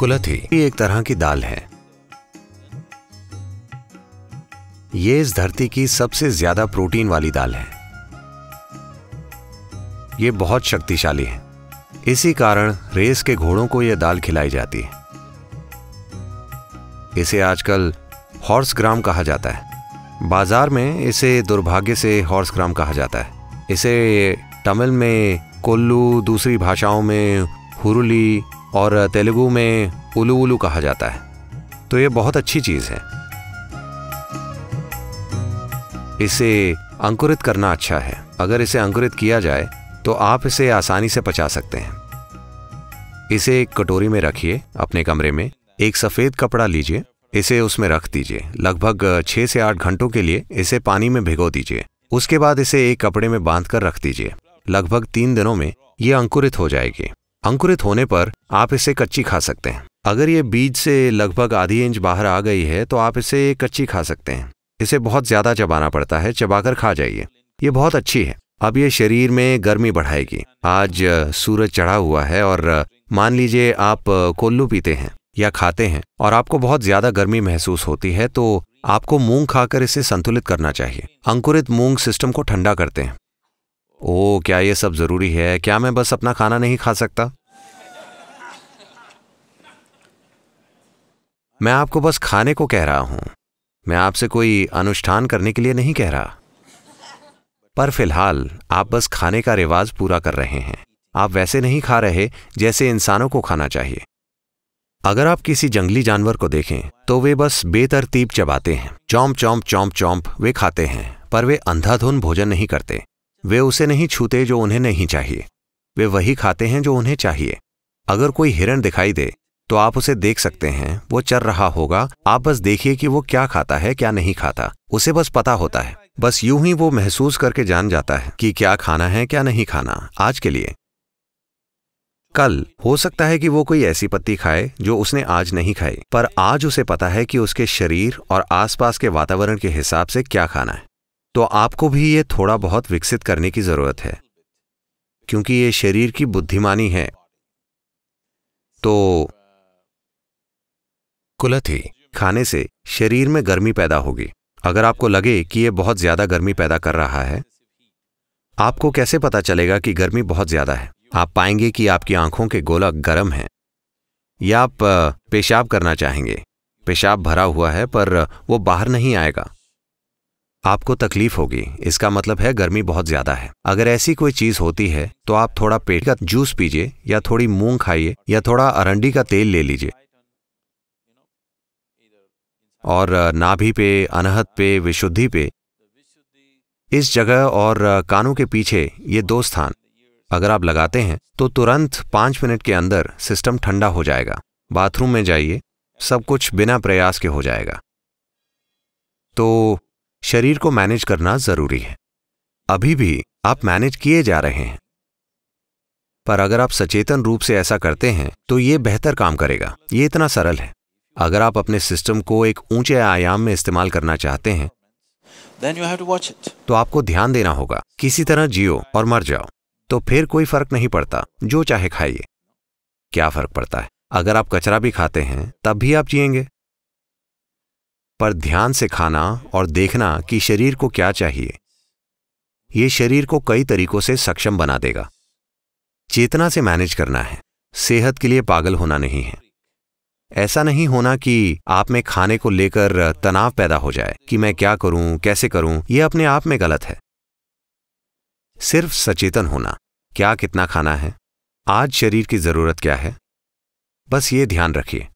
कुलथी एक तरह की दाल है ये इस धरती की सबसे ज्यादा प्रोटीन वाली दाल है ये बहुत शक्तिशाली है इसी कारण रेस के घोड़ों को यह दाल खिलाई जाती है इसे आजकल हॉर्स ग्राम कहा जाता है बाजार में इसे दुर्भाग्य से हॉर्स ग्राम कहा जाता है इसे तमिल में कोल्लू दूसरी भाषाओं में हुरुली और तेलुगु में उलू उलू कहा जाता है तो ये बहुत अच्छी चीज़ है इसे अंकुरित करना अच्छा है अगर इसे अंकुरित किया जाए तो आप इसे आसानी से पचा सकते हैं इसे एक कटोरी में रखिए अपने कमरे में एक सफ़ेद कपड़ा लीजिए इसे उसमें रख दीजिए लगभग छह से आठ घंटों के लिए इसे पानी में भिगो दीजिए उसके बाद इसे एक कपड़े में बांध कर रख दीजिए लगभग तीन दिनों में ये अंकुरित हो जाएगी अंकुरित होने पर आप इसे कच्ची खा सकते हैं अगर ये बीज से लगभग आधी इंच बाहर आ गई है तो आप इसे कच्ची खा सकते हैं इसे बहुत ज़्यादा चबाना पड़ता है चबाकर खा जाइए ये बहुत अच्छी है अब ये शरीर में गर्मी बढ़ाएगी आज सूरज चढ़ा हुआ है और मान लीजिए आप कोल्लू पीते हैं या खाते हैं और आपको बहुत ज़्यादा गर्मी महसूस होती है तो आपको मूंग खाकर इसे संतुलित करना चाहिए अंकुरित मूंग सिस्टम को ठंडा करते हैं ओ क्या ये सब ज़रूरी है क्या मैं बस अपना खाना नहीं खा सकता मैं आपको बस खाने को कह रहा हूं मैं आपसे कोई अनुष्ठान करने के लिए नहीं कह रहा पर फिलहाल आप बस खाने का रिवाज पूरा कर रहे हैं आप वैसे नहीं खा रहे जैसे इंसानों को खाना चाहिए अगर आप किसी जंगली जानवर को देखें तो वे बस बेतरतीब चबाते हैं चौंप चौंप चौंप चौंप वे खाते हैं पर वे अंधाधुन भोजन नहीं करते वे उसे नहीं छूते जो उन्हें नहीं चाहिए वे वही खाते हैं जो उन्हें चाहिए अगर कोई हिरण दिखाई दे तो आप उसे देख सकते हैं वो चर रहा होगा आप बस देखिए कि वो क्या खाता है क्या नहीं खाता उसे बस पता होता है बस यूं ही वो महसूस करके जान जाता है कि क्या खाना है क्या नहीं खाना आज के लिए कल हो सकता है कि वो कोई ऐसी पत्ती खाए जो उसने आज नहीं खाई पर आज उसे पता है कि उसके शरीर और आसपास के वातावरण के हिसाब से क्या खाना है तो आपको भी ये थोड़ा बहुत विकसित करने की जरूरत है क्योंकि ये शरीर की बुद्धिमानी है तो कुलथी खाने से शरीर में गर्मी पैदा होगी अगर आपको लगे कि यह बहुत ज्यादा गर्मी पैदा कर रहा है आपको कैसे पता चलेगा कि गर्मी बहुत ज्यादा है आप पाएंगे कि आपकी आंखों के गोला गर्म हैं या आप पेशाब करना चाहेंगे पेशाब भरा हुआ है पर वो बाहर नहीं आएगा आपको तकलीफ होगी इसका मतलब है गर्मी बहुत ज्यादा है अगर ऐसी कोई चीज होती है तो आप थोड़ा पेट का जूस पीजिए या थोड़ी मूंग खाइए या थोड़ा अरंडी का तेल ले लीजिए और नाभि पे अनहत पे विशुद्धि पे इस जगह और कानों के पीछे ये दो स्थान अगर आप लगाते हैं तो तुरंत पांच मिनट के अंदर सिस्टम ठंडा हो जाएगा बाथरूम में जाइए सब कुछ बिना प्रयास के हो जाएगा तो शरीर को मैनेज करना जरूरी है अभी भी आप मैनेज किए जा रहे हैं पर अगर आप सचेतन रूप से ऐसा करते हैं तो ये बेहतर काम करेगा ये इतना सरल है अगर आप अपने सिस्टम को एक ऊंचे आयाम में इस्तेमाल करना चाहते हैं तो आपको ध्यान देना होगा किसी तरह जियो और मर जाओ तो फिर कोई फर्क नहीं पड़ता जो चाहे खाइए क्या फर्क पड़ता है अगर आप कचरा भी खाते हैं तब भी आप जिएंगे पर ध्यान से खाना और देखना कि शरीर को क्या चाहिए ये शरीर को कई तरीकों से सक्षम बना देगा चेतना से मैनेज करना है सेहत के लिए पागल होना नहीं है ऐसा नहीं होना कि आप में खाने को लेकर तनाव पैदा हो जाए कि मैं क्या करूं कैसे करूं यह अपने आप में गलत है सिर्फ सचेतन होना क्या कितना खाना है आज शरीर की जरूरत क्या है बस ये ध्यान रखिए